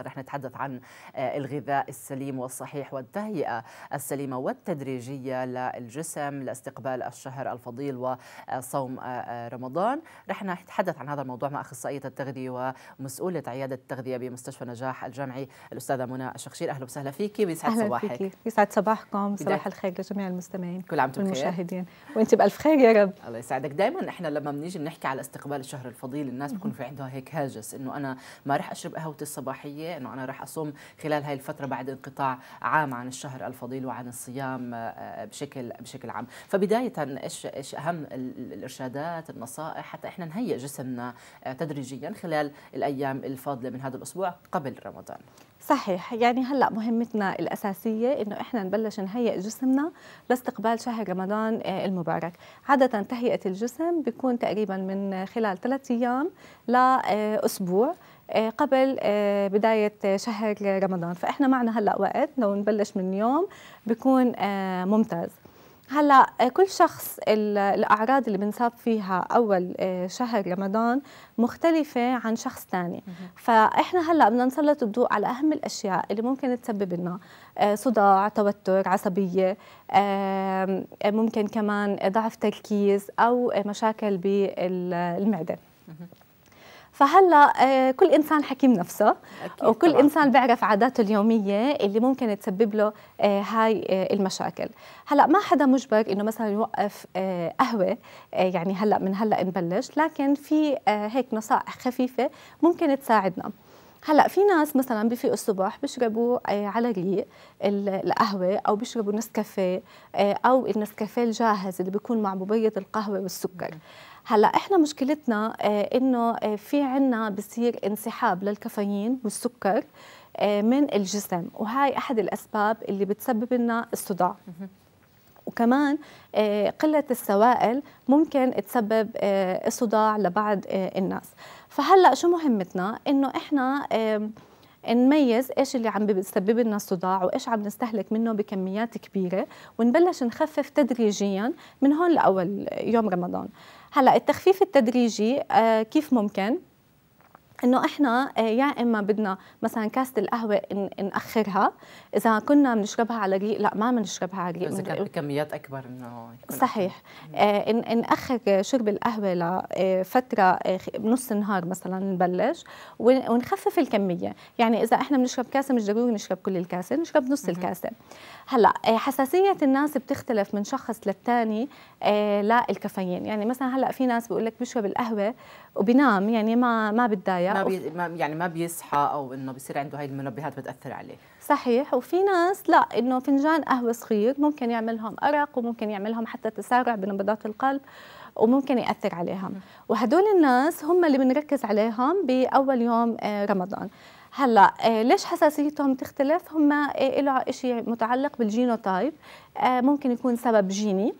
رح نتحدث عن آه، الغذاء السليم والصحيح والتهيئة السليمة والتدريجية للجسم لاستقبال الشهر الفضيل وصوم آه، آه، رمضان رح نتحدث عن هذا الموضوع مع أخصائية التغذية ومسؤولة عيادة التغذية بمستشفى نجاح الجامعي الأستاذة منى الشخشير أهلا وسهلا فيكي بيسعد أهلا صباحك فيكي. يسعد صباحكم صباح الخير لجميع المستمعين كل عام وانتم والمشاهدين وانت بألف خير يا رب الله يسعدك دائما احنا لما بنيجي بنحكي على استقبال الشهر الفضيل الناس بيكون في عندها هيك هاجس انه انا ما رح اشرب قهوتي الصباحيه الشهرية أنه أنا راح أصوم خلال هاي الفترة بعد انقطاع عام عن الشهر الفضيل وعن الصيام آه، آه، بشكل بشكل عام فبداية إيش إيش أهم الإرشادات النصائح حتى إحنا نهيئ جسمنا آه، تدريجيا خلال الأيام الفاضلة من هذا الأسبوع قبل رمضان صحيح يعني هلا مهمتنا الاساسيه انه احنا نبلش نهيئ جسمنا لاستقبال شهر رمضان المبارك عاده تهيئه الجسم بيكون تقريبا من خلال ثلاث ايام لاسبوع آه، قبل آه، بداية شهر رمضان فإحنا معنا هلأ وقت لو نبلش من يوم بيكون آه، ممتاز هلا كل شخص الاعراض اللي بنصاب فيها اول شهر رمضان مختلفه عن شخص ثاني فاحنا هلا بدنا نسلط الضوء على اهم الاشياء اللي ممكن تسبب لنا صداع توتر عصبيه ممكن كمان ضعف تركيز او مشاكل بالمعده فهلا آه، كل انسان حكيم نفسه وكل طبعا. انسان بيعرف عاداته اليوميه اللي ممكن تسبب له آه، هاي آه، المشاكل هلا ما حدا مجبر انه مثلا يوقف قهوه يعني هلا من هلا نبلش لكن في هيك نصائح خفيفه ممكن تساعدنا هلا في ناس مثلا بفيقوا الصبح بيشربوا آه، على الريق القهوه او بيشربوا نسكافيه آه، او النسكافيه الجاهز اللي بيكون مع مبيض القهوه والسكر هلا احنا مشكلتنا آه، انه في عنا بصير انسحاب للكافيين والسكر من الجسم وهي احد الاسباب اللي بتسبب لنا الصداع وكمان آه، قلة السوائل ممكن تسبب آه، الصداع لبعض آه، الناس فهلأ شو مهمتنا إنه إحنا نميز ايش اللي عم بيسبب لنا الصداع وايش عم نستهلك منه بكميات كبيره ونبلش نخفف تدريجيا من هون لاول يوم رمضان هلا التخفيف التدريجي كيف ممكن انه احنا آه، يا اما بدنا مثلا كاسه القهوه ناخرها اذا كنا بنشربها على ريق لا ما بنشربها على ريق اذا كانت بكميات اكبر انه صحيح آه، ناخر شرب القهوه لفتره آه، بنص النهار مثلا نبلش ونخفف الكميه يعني اذا احنا بنشرب كاسه مش ضروري نشرب كل الكاسه نشرب نص الكاسه هلا حساسيه الناس بتختلف من شخص للثاني للكافيين يعني مثلا هلا في ناس بيقول لك بشرب القهوه وبنام يعني ما ما بتضايق ما, بي... ما يعني ما بيصحى او انه بصير عنده هاي المنبهات بتاثر عليه صحيح وفي ناس لا انه فنجان قهوه صغير ممكن يعملهم ارق وممكن يعملهم حتى تسارع بنبضات القلب وممكن ياثر عليهم وهدول الناس هم اللي بنركز عليهم باول يوم آه، رمضان هلا آه، ليش حساسيتهم تختلف هم آه، له شيء متعلق بالجينوتايب ممكن يكون سبب جيني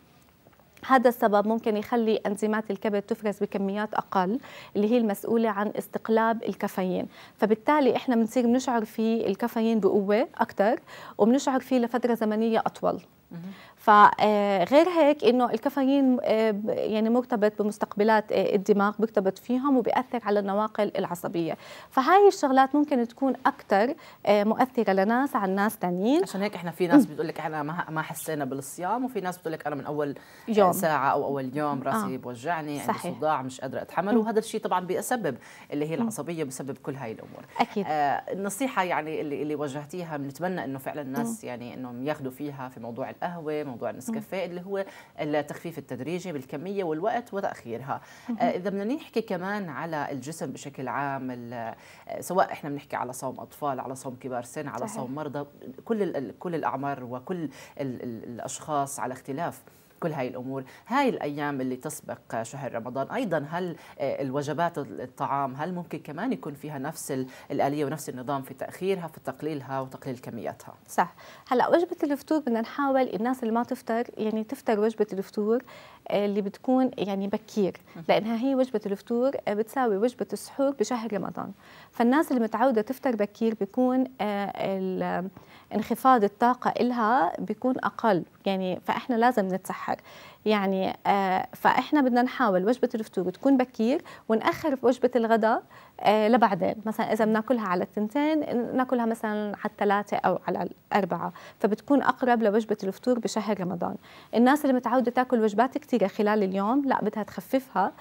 هذا السبب ممكن يخلي انزيمات الكبد تفرز بكميات اقل اللي هي المسؤوله عن استقلاب الكافيين فبالتالي احنا بنصير بنشعر في الكافيين بقوه اكثر وبنشعر فيه لفتره زمنيه اطول فغير آه، هيك انه الكافيين آه، يعني مرتبط بمستقبلات آه، الدماغ بيرتبط فيهم وبياثر على النواقل العصبيه فهاي الشغلات ممكن تكون اكثر مؤثره لناس عن ناس ثانيين عشان هيك احنا في ناس بتقول لك احنا ما حسينا بالصيام وفي ناس بتقول لك انا من اول يوم. ساعه او اول يوم راسي آه. بوجعني صحيح. صداع مش قادره اتحمل وهذا الشيء طبعا بيسبب اللي هي العصبيه بسبب كل هاي الامور اكيد آه النصيحه يعني اللي اللي وجهتيها بنتمنى انه فعلا الناس م. يعني انهم ياخذوا فيها في موضوع القهوه موضوع النسكافيه اللي هو التخفيف التدريجي بالكميه والوقت وتاخيرها آه، اذا بدنا نحكي كمان على الجسم بشكل عام آه، سواء احنا بنحكي على صوم اطفال على صوم كبار سن على صوم مرضى كل كل الاعمار وكل الاشخاص على اختلاف كل هاي الامور هاي الايام اللي تسبق شهر رمضان ايضا هل آه، الوجبات الطعام هل ممكن كمان يكون فيها نفس الاليه ونفس النظام في تاخيرها في تقليلها وتقليل كمياتها صح هلا وجبه الفطور بدنا نحاول الناس اللي ما تفطر يعني تفطر وجبه الفطور آه، اللي بتكون يعني بكير لانها هي وجبه الفطور آه، بتساوي وجبه السحور بشهر رمضان فالناس اللي متعوده تفطر بكير بيكون انخفاض الطاقه إلها بيكون اقل يعني فاحنا لازم نتسحر يعني آه، فاحنا بدنا نحاول وجبه الفطور تكون بكير ونأخر وجبه الغداء آه، لبعدين مثلا اذا بناكلها على الثنتين ناكلها مثلا على الثلاثه او على الاربعه فبتكون اقرب لوجبه الفطور بشهر رمضان الناس اللي متعوده تاكل وجبات كثيره خلال اليوم لا بدها تخففها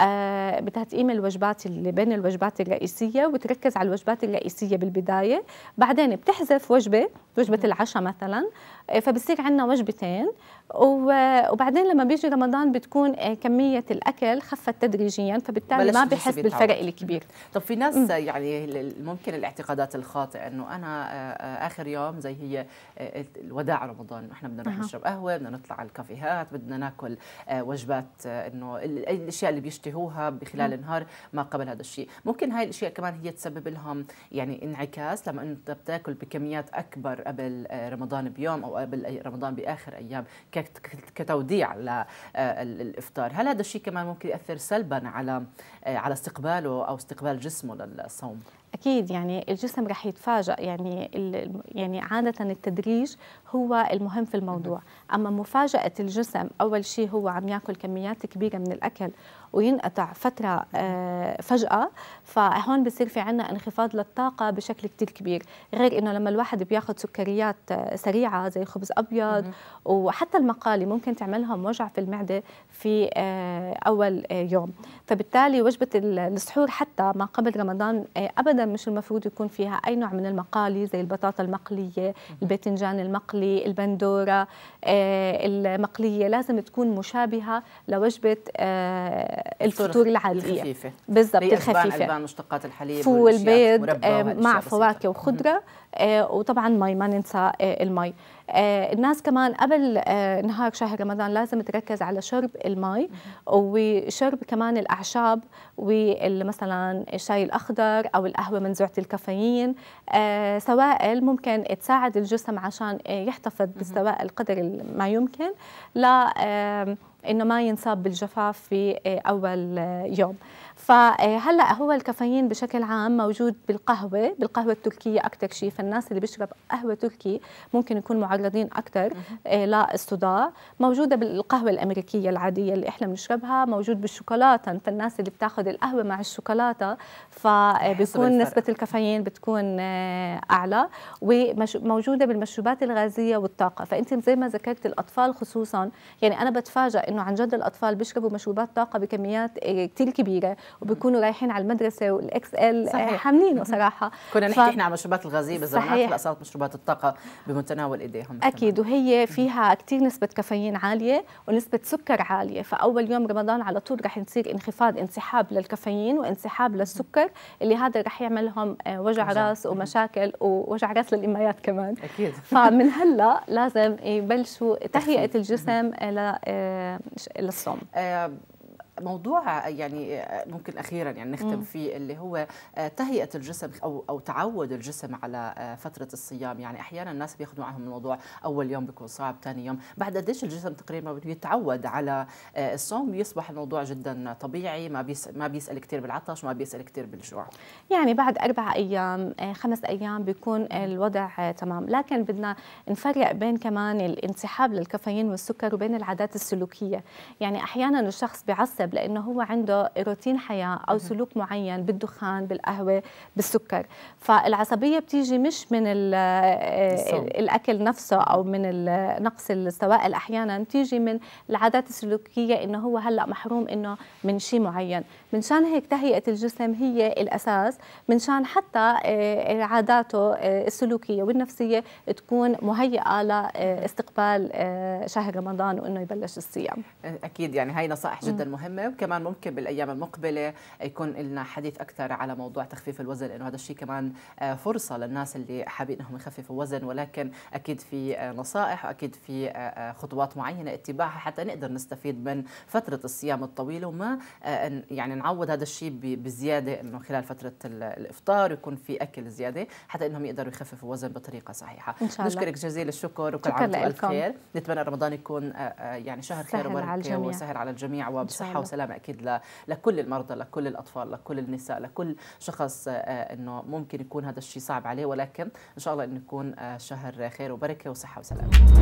آه، بدها تقيم الوجبات اللي بين الوجبات الرئيسيه وتركز على الوجبات الرئيسيه بالبدايه بعدين بتحذف وجبه وجبه العشاء مثلا فبصير عندنا وجبتين وبعدين لما بيجي رمضان بتكون آه، كميه الاكل خفت تدريجيا فبالتالي ما بحس بالفرق الكبير طب في ناس يعني ممكن الاعتقادات الخاطئه انه انا آه، آه، اخر يوم زي هي الوداع رمضان احنا بدنا نروح نشرب قهوه بدنا نطلع على الكافيهات بدنا ناكل وجبات انه الاشياء اللي بيشتهوها بخلال النهار ما قبل هذا الشيء ممكن هاي الاشياء كمان هي تسبب لهم يعني انعكاس لما انت بتاكل بكميات اكبر قبل رمضان بيوم او قبل رمضان باخر ايام كتوديع للافطار آه، هل هذا الشيء كمان ممكن ياثر سلبا على آه، على استقباله او استقبال جسمه للصوم اكيد يعني الجسم رح يتفاجئ يعني يعني عاده التدريج هو المهم في الموضوع اما مفاجاه الجسم اول شيء هو عم ياكل كميات كبيره من الاكل وينقطع فترة آه، فجأة فهون بصير في عنا انخفاض للطاقة بشكل كتير كبير غير إنه لما الواحد بياخذ سكريات آه، سريعة زي خبز أبيض وحتى المقالي ممكن تعملهم وجع في المعدة في آه، أول يوم فبالتالي وجبة السحور حتى ما قبل رمضان أبدا مش المفروض يكون فيها اي نوع من المقالي زي البطاطا المقليه الباذنجان المقلي البندوره آه، المقليه لازم تكون مشابهه لوجبه آه، الفطور العاديه الخفيفه بالضبط الخفيفه مشتقات الحليب فول البيض آه، مع فواكه وخضره آه، وطبعا مي ما ننسى آه، المي آه، الناس كمان قبل نهار شهر رمضان لازم تركز على شرب المي وشرب كمان الاعشاب ومثلا الشاي الاخضر او القهوه منزوعه الكافيين سوائل ممكن تساعد الجسم عشان يحتفظ بالسوائل قدر ما يمكن لا انه ما ينصاب بالجفاف في آه، اول آه، يوم فهلا هو الكافيين بشكل عام موجود بالقهوه بالقهوه التركيه اكثر شيء فالناس اللي بيشرب قهوه تركي ممكن يكون معرضين اكثر آه، للصداع موجوده بالقهوه الامريكيه العاديه اللي احنا بنشربها موجود بالشوكولاته فالناس اللي بتاخذ القهوه مع الشوكولاته فبيكون نسبه الكافيين بتكون اعلى وموجوده بالمشروبات الغازيه والطاقه فانت زي ما ذكرت الاطفال خصوصا يعني انا بتفاجئ انه عن جد الاطفال بيشربوا مشروبات طاقه بكميات إيه، كثير كبيره وبيكونوا رايحين على المدرسه والاكس ال إيه، حاملينه صراحه كنا نحكي ف... احنا عن مشروبات الغازيه بس صحيح لا صارت مشروبات الطاقه بمتناول ايديهم اكيد تمام. وهي فيها كثير نسبه كافيين عاليه ونسبه سكر عاليه فاول يوم رمضان على طول رح يصير انخفاض انسحاب للكافيين وانسحاب للسكر اللي هذا رح يعملهم إيه، وجع راس ومشاكل ووجع راس للاميات كمان اكيد فمن هلا لازم يبلشوا تهيئه الجسم ل للصوم موضوع يعني ممكن اخيرا يعني نختم فيه اللي هو آه، تهيئه الجسم او او تعود الجسم على آه، فتره الصيام يعني احيانا الناس بياخذوا عنهم الموضوع اول يوم بيكون صعب ثاني يوم بعد قديش الجسم تقريبا بيتعود على آه، الصوم بيصبح الموضوع جدا طبيعي ما بيس ما بيسال كثير بالعطش ما بيسال كثير بالجوع يعني بعد اربع ايام خمس ايام بيكون الوضع تمام لكن بدنا نفرق بين كمان الانسحاب للكافيين والسكر وبين العادات السلوكيه يعني احيانا الشخص بيعصب السبب لانه هو عنده روتين حياه او سلوك معين بالدخان بالقهوه بالسكر فالعصبيه بتيجي مش من الاكل نفسه او من نقص السوائل احيانا بتيجي من العادات السلوكيه انه هو هلا محروم انه من شيء معين منشان هيك تهيئه الجسم هي الاساس منشان حتى آه، عاداته آه، السلوكيه والنفسيه تكون مهيئه لاستقبال آه، شهر رمضان وانه يبلش الصيام اكيد يعني هاي نصائح جدا مهمه معينه وكمان ممكن بالايام المقبله يكون لنا حديث اكثر على موضوع تخفيف الوزن لانه هذا الشيء كمان آه، فرصه للناس اللي حابين انهم يخففوا وزن ولكن اكيد في آه، نصائح واكيد في آه، خطوات معينه اتباعها حتى نقدر نستفيد من فتره الصيام الطويله وما يعني نعوض هذا الشيء بزياده انه خلال فتره الافطار يكون في اكل زياده حتى انهم يقدروا يخففوا وزن بطريقه صحيحه ان شاء الله نشكرك جزيل الشكر وكل عام وانتم بخير نتمنى رمضان يكون يعني شهر خير وبركه وسهل على الجميع وبصحه والسلامه اكيد لكل المرضى لكل الاطفال لكل النساء لكل شخص آه، انه ممكن يكون هذا الشيء صعب عليه ولكن ان شاء الله انه يكون آه، شهر خير وبركه وصحه وسلامه